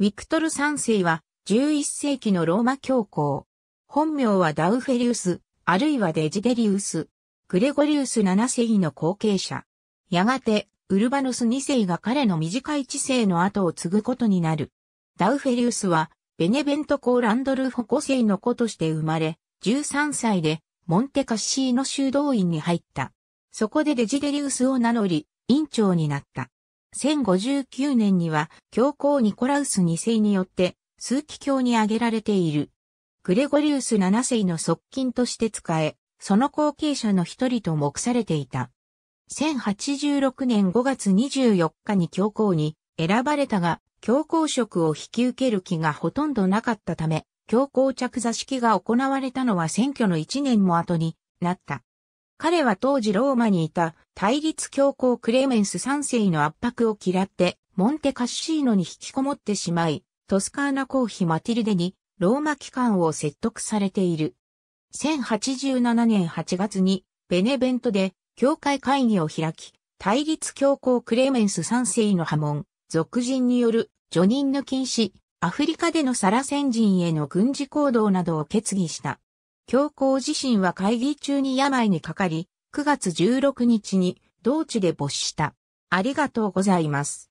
ウィクトル三世は11世紀のローマ教皇。本名はダウフェリウス、あるいはデジデリウス、グレゴリウス7世の後継者。やがて、ウルバノス2世が彼の短い知性の後を継ぐことになる。ダウフェリウスは、ベネベント公ランドルフ5世の子として生まれ、13歳で、モンテカッシーの修道院に入った。そこでデジデリウスを名乗り、院長になった。1059年には教皇ニコラウス2世によって数奇教に挙げられている。グレゴリウス7世の側近として使え、その後継者の一人と目されていた。1086年5月24日に教皇に選ばれたが、教皇職を引き受ける気がほとんどなかったため、教皇着座式が行われたのは選挙の1年も後になった。彼は当時ローマにいた対立教皇クレメンス3世の圧迫を嫌って、モンテカッシーノに引きこもってしまい、トスカーナ公妃マティルデにローマ機関を説得されている。1087年8月にベネベントで教会会議を開き、対立教皇クレメンス3世の波紋、俗人による除任の禁止、アフリカでのサラ先人への軍事行動などを決議した。教皇自身は会議中に病にかかり、9月16日に同地で没した。ありがとうございます。